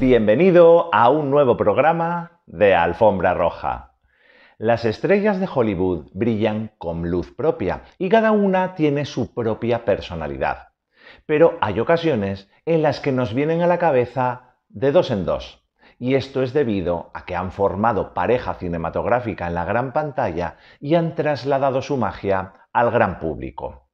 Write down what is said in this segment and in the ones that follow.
Bienvenido a un nuevo programa de Alfombra Roja. Las estrellas de Hollywood brillan con luz propia y cada una tiene su propia personalidad. Pero hay ocasiones en las que nos vienen a la cabeza de dos en dos. Y esto es debido a que han formado pareja cinematográfica en la gran pantalla y han trasladado su magia al gran público.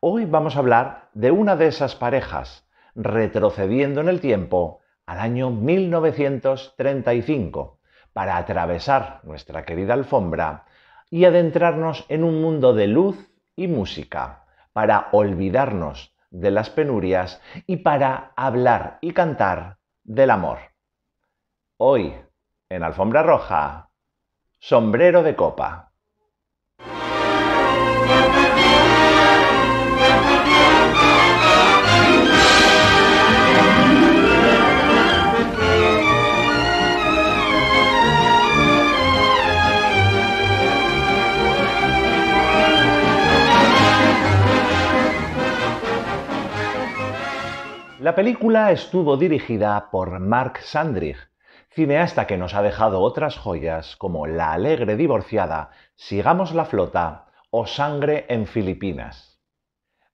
Hoy vamos a hablar de una de esas parejas, retrocediendo en el tiempo al año 1935 para atravesar nuestra querida alfombra y adentrarnos en un mundo de luz y música, para olvidarnos de las penurias y para hablar y cantar del amor. Hoy, en Alfombra Roja, sombrero de copa. La película estuvo dirigida por Mark Sandrich, cineasta que nos ha dejado otras joyas como La alegre divorciada, Sigamos la flota o Sangre en Filipinas.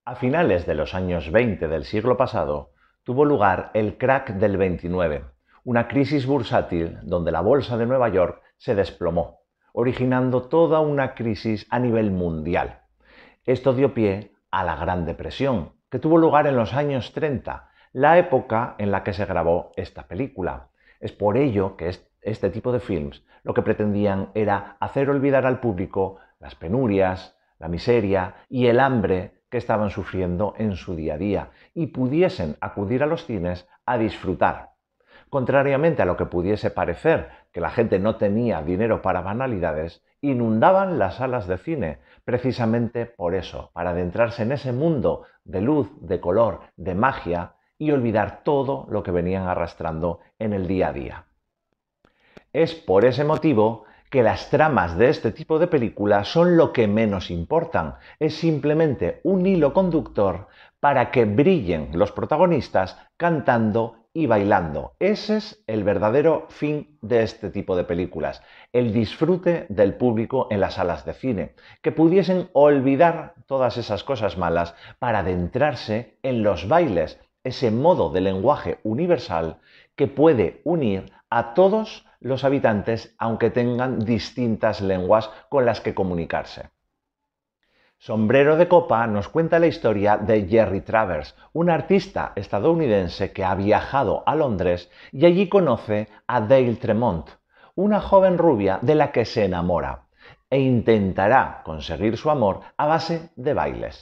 A finales de los años 20 del siglo pasado tuvo lugar el crack del 29, una crisis bursátil donde la bolsa de Nueva York se desplomó, originando toda una crisis a nivel mundial. Esto dio pie a la Gran Depresión, que tuvo lugar en los años 30, la época en la que se grabó esta película. Es por ello que este tipo de films lo que pretendían era hacer olvidar al público las penurias, la miseria y el hambre que estaban sufriendo en su día a día y pudiesen acudir a los cines a disfrutar. Contrariamente a lo que pudiese parecer, que la gente no tenía dinero para banalidades, inundaban las salas de cine, precisamente por eso, para adentrarse en ese mundo de luz, de color, de magia y olvidar todo lo que venían arrastrando en el día a día. Es por ese motivo que las tramas de este tipo de películas son lo que menos importan, es simplemente un hilo conductor para que brillen los protagonistas cantando y bailando. Ese es el verdadero fin de este tipo de películas, el disfrute del público en las salas de cine, que pudiesen olvidar todas esas cosas malas para adentrarse en los bailes ese modo de lenguaje universal que puede unir a todos los habitantes aunque tengan distintas lenguas con las que comunicarse. Sombrero de Copa nos cuenta la historia de Jerry Travers, un artista estadounidense que ha viajado a Londres y allí conoce a Dale Tremont, una joven rubia de la que se enamora e intentará conseguir su amor a base de bailes.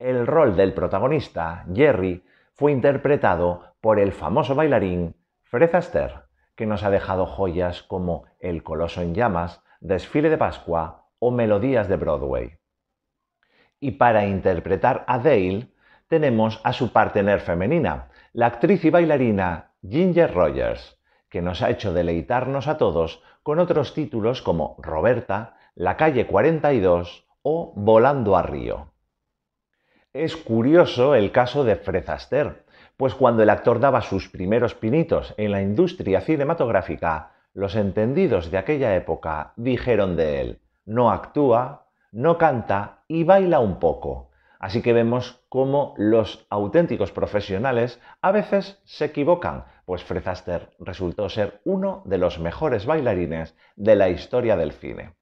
El rol del protagonista, Jerry, fue interpretado por el famoso bailarín Fred Astaire, que nos ha dejado joyas como El Coloso en Llamas, Desfile de Pascua o Melodías de Broadway. Y para interpretar a Dale tenemos a su partener femenina, la actriz y bailarina Ginger Rogers, que nos ha hecho deleitarnos a todos con otros títulos como Roberta, La calle 42 o Volando a Río. Es curioso el caso de Fred Astaire, pues cuando el actor daba sus primeros pinitos en la industria cinematográfica, los entendidos de aquella época dijeron de él, no actúa, no canta y baila un poco. Así que vemos cómo los auténticos profesionales a veces se equivocan, pues Fred Astaire resultó ser uno de los mejores bailarines de la historia del cine.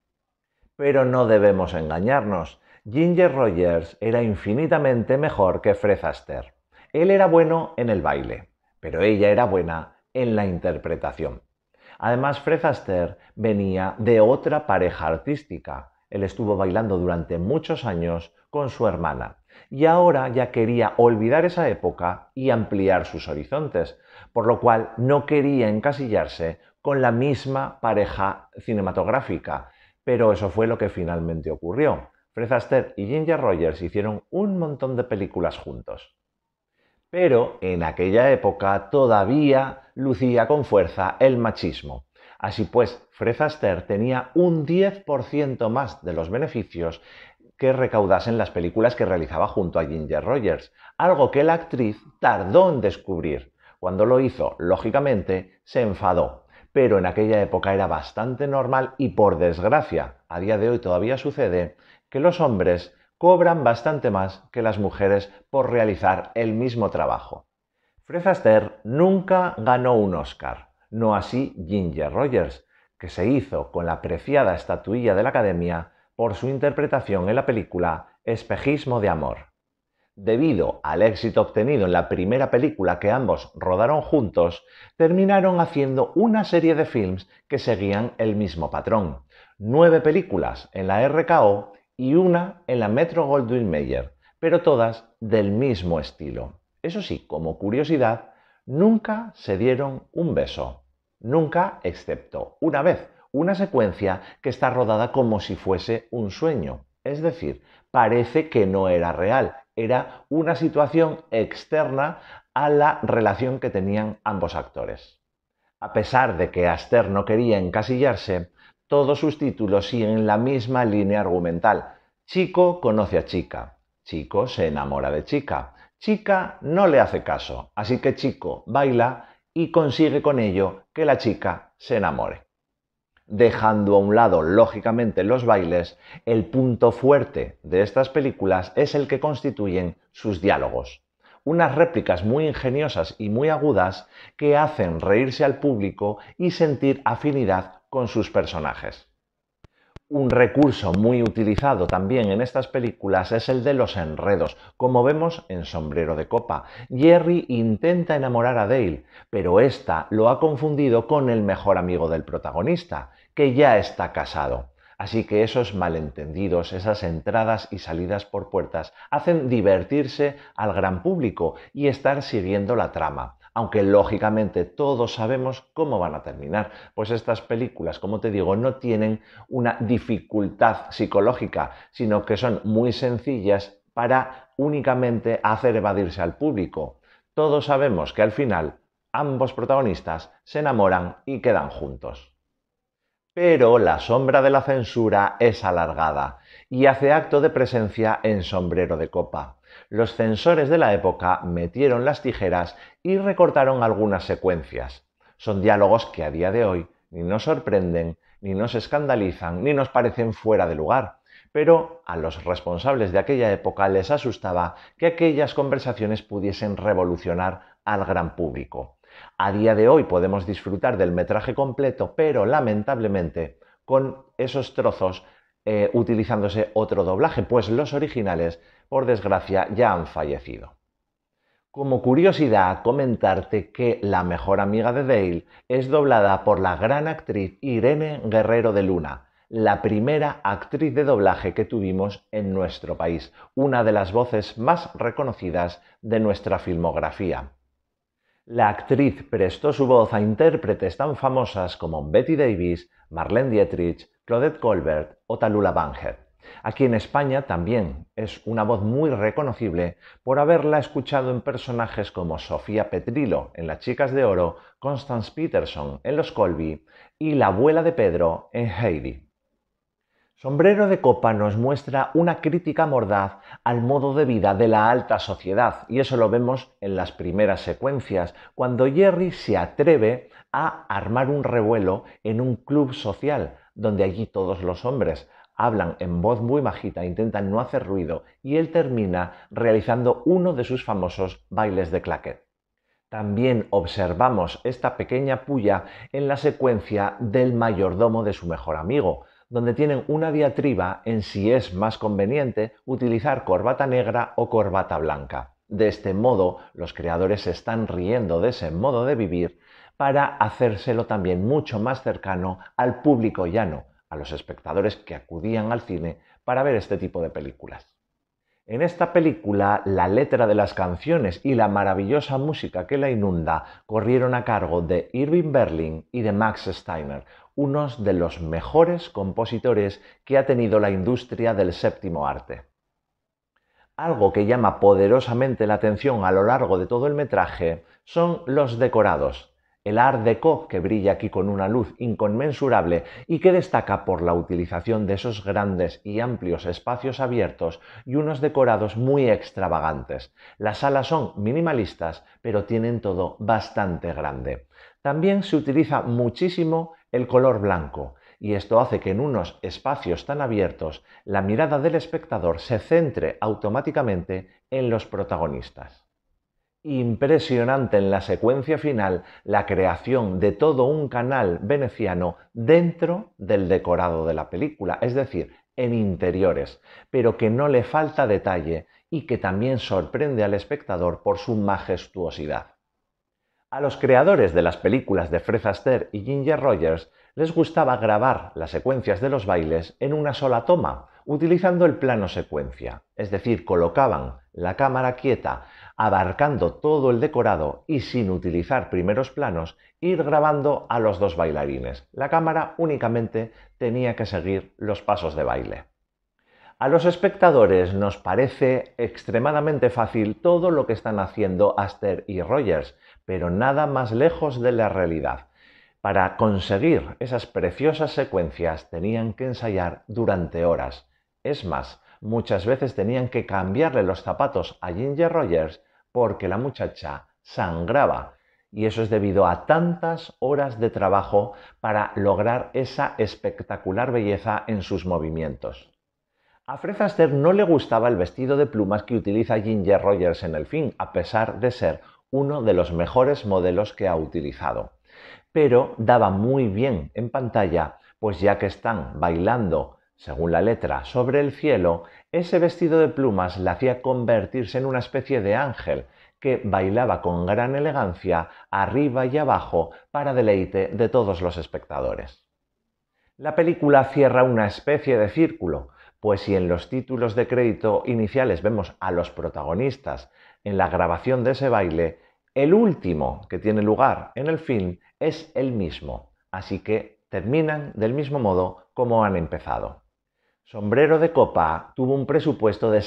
Pero no debemos engañarnos. Ginger Rogers era infinitamente mejor que Fred Astaire. Él era bueno en el baile, pero ella era buena en la interpretación. Además, Fred Astaire venía de otra pareja artística. Él estuvo bailando durante muchos años con su hermana y ahora ya quería olvidar esa época y ampliar sus horizontes, por lo cual no quería encasillarse con la misma pareja cinematográfica, pero eso fue lo que finalmente ocurrió. Fred y Ginger Rogers hicieron un montón de películas juntos. Pero en aquella época todavía lucía con fuerza el machismo. Así pues, Fred Astaire tenía un 10% más de los beneficios que recaudasen las películas que realizaba junto a Ginger Rogers, algo que la actriz tardó en descubrir. Cuando lo hizo, lógicamente, se enfadó, pero en aquella época era bastante normal y por desgracia, a día de hoy todavía sucede, que los hombres cobran bastante más que las mujeres por realizar el mismo trabajo. Fred nunca ganó un Oscar, no así Ginger Rogers, que se hizo con la preciada estatuilla de la Academia por su interpretación en la película Espejismo de Amor. Debido al éxito obtenido en la primera película que ambos rodaron juntos, terminaron haciendo una serie de films que seguían el mismo patrón. Nueve películas en la RKO y una en la Metro Goldwyn Mayer, pero todas del mismo estilo. Eso sí, como curiosidad, nunca se dieron un beso. Nunca excepto una vez, una secuencia que está rodada como si fuese un sueño. Es decir, parece que no era real, era una situación externa a la relación que tenían ambos actores. A pesar de que Aster no quería encasillarse, todos sus títulos siguen la misma línea argumental. Chico conoce a chica. Chico se enamora de chica. Chica no le hace caso, así que chico baila y consigue con ello que la chica se enamore. Dejando a un lado, lógicamente, los bailes, el punto fuerte de estas películas es el que constituyen sus diálogos. Unas réplicas muy ingeniosas y muy agudas que hacen reírse al público y sentir afinidad con sus personajes. Un recurso muy utilizado también en estas películas es el de los enredos, como vemos en Sombrero de Copa. Jerry intenta enamorar a Dale, pero ésta lo ha confundido con el mejor amigo del protagonista, que ya está casado. Así que esos malentendidos, esas entradas y salidas por puertas, hacen divertirse al gran público y estar siguiendo la trama aunque lógicamente todos sabemos cómo van a terminar, pues estas películas, como te digo, no tienen una dificultad psicológica, sino que son muy sencillas para únicamente hacer evadirse al público. Todos sabemos que al final ambos protagonistas se enamoran y quedan juntos. Pero la sombra de la censura es alargada y hace acto de presencia en sombrero de copa. Los censores de la época metieron las tijeras y recortaron algunas secuencias. Son diálogos que a día de hoy ni nos sorprenden, ni nos escandalizan, ni nos parecen fuera de lugar. Pero a los responsables de aquella época les asustaba que aquellas conversaciones pudiesen revolucionar al gran público. A día de hoy podemos disfrutar del metraje completo, pero lamentablemente con esos trozos eh, utilizándose otro doblaje, pues los originales, por desgracia, ya han fallecido. Como curiosidad, comentarte que la mejor amiga de Dale es doblada por la gran actriz Irene Guerrero de Luna, la primera actriz de doblaje que tuvimos en nuestro país, una de las voces más reconocidas de nuestra filmografía. La actriz prestó su voz a intérpretes tan famosas como Betty Davis, Marlene Dietrich, Claudette Colbert o Talula Banger. Aquí en España también es una voz muy reconocible por haberla escuchado en personajes como Sofía Petrilo en Las Chicas de Oro, Constance Peterson en Los Colby y la abuela de Pedro en Heidi. Sombrero de Copa nos muestra una crítica mordaz al modo de vida de la alta sociedad y eso lo vemos en las primeras secuencias, cuando Jerry se atreve a armar un revuelo en un club social donde allí todos los hombres hablan en voz muy bajita, intentan no hacer ruido, y él termina realizando uno de sus famosos bailes de claquet. También observamos esta pequeña puya en la secuencia del mayordomo de su mejor amigo, donde tienen una diatriba en si es más conveniente utilizar corbata negra o corbata blanca. De este modo, los creadores se están riendo de ese modo de vivir para hacérselo también mucho más cercano al público llano, a los espectadores que acudían al cine para ver este tipo de películas. En esta película, la letra de las canciones y la maravillosa música que la inunda corrieron a cargo de Irving Berlin y de Max Steiner, unos de los mejores compositores que ha tenido la industria del séptimo arte. Algo que llama poderosamente la atención a lo largo de todo el metraje son los decorados, el Art Deco, que brilla aquí con una luz inconmensurable y que destaca por la utilización de esos grandes y amplios espacios abiertos y unos decorados muy extravagantes. Las salas son minimalistas, pero tienen todo bastante grande. También se utiliza muchísimo el color blanco, y esto hace que en unos espacios tan abiertos la mirada del espectador se centre automáticamente en los protagonistas impresionante en la secuencia final la creación de todo un canal veneciano dentro del decorado de la película, es decir, en interiores, pero que no le falta detalle y que también sorprende al espectador por su majestuosidad. A los creadores de las películas de Fred Astaire y Ginger Rogers les gustaba grabar las secuencias de los bailes en una sola toma, utilizando el plano secuencia, es decir, colocaban la cámara quieta abarcando todo el decorado y sin utilizar primeros planos, ir grabando a los dos bailarines. La cámara únicamente tenía que seguir los pasos de baile. A los espectadores nos parece extremadamente fácil todo lo que están haciendo Aster y Rogers, pero nada más lejos de la realidad. Para conseguir esas preciosas secuencias tenían que ensayar durante horas. Es más, muchas veces tenían que cambiarle los zapatos a Ginger Rogers porque la muchacha sangraba. Y eso es debido a tantas horas de trabajo para lograr esa espectacular belleza en sus movimientos. A Fred no le gustaba el vestido de plumas que utiliza Ginger Rogers en el film, a pesar de ser uno de los mejores modelos que ha utilizado. Pero daba muy bien en pantalla, pues ya que están bailando según la letra sobre el cielo, ese vestido de plumas la hacía convertirse en una especie de ángel que bailaba con gran elegancia arriba y abajo para deleite de todos los espectadores. La película cierra una especie de círculo, pues si en los títulos de crédito iniciales vemos a los protagonistas en la grabación de ese baile, el último que tiene lugar en el film es el mismo, así que terminan del mismo modo como han empezado. Sombrero de Copa tuvo un presupuesto de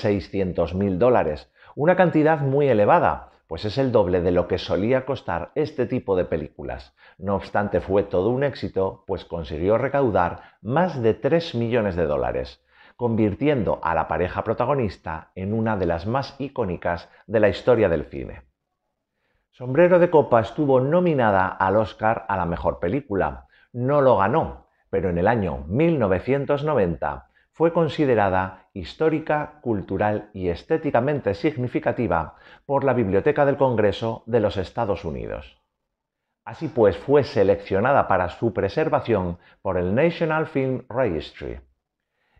mil dólares, una cantidad muy elevada, pues es el doble de lo que solía costar este tipo de películas. No obstante, fue todo un éxito, pues consiguió recaudar más de 3 millones de dólares, convirtiendo a la pareja protagonista en una de las más icónicas de la historia del cine. Sombrero de Copa estuvo nominada al Oscar a la Mejor Película. No lo ganó, pero en el año 1990 fue considerada histórica, cultural y estéticamente significativa por la Biblioteca del Congreso de los Estados Unidos. Así pues, fue seleccionada para su preservación por el National Film Registry.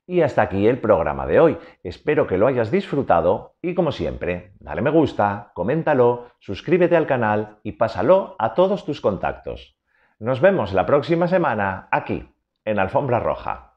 Y hasta aquí el programa de hoy. Espero que lo hayas disfrutado y como siempre, dale me gusta, coméntalo, suscríbete al canal y pásalo a todos tus contactos. Nos vemos la próxima semana aquí, en Alfombra Roja.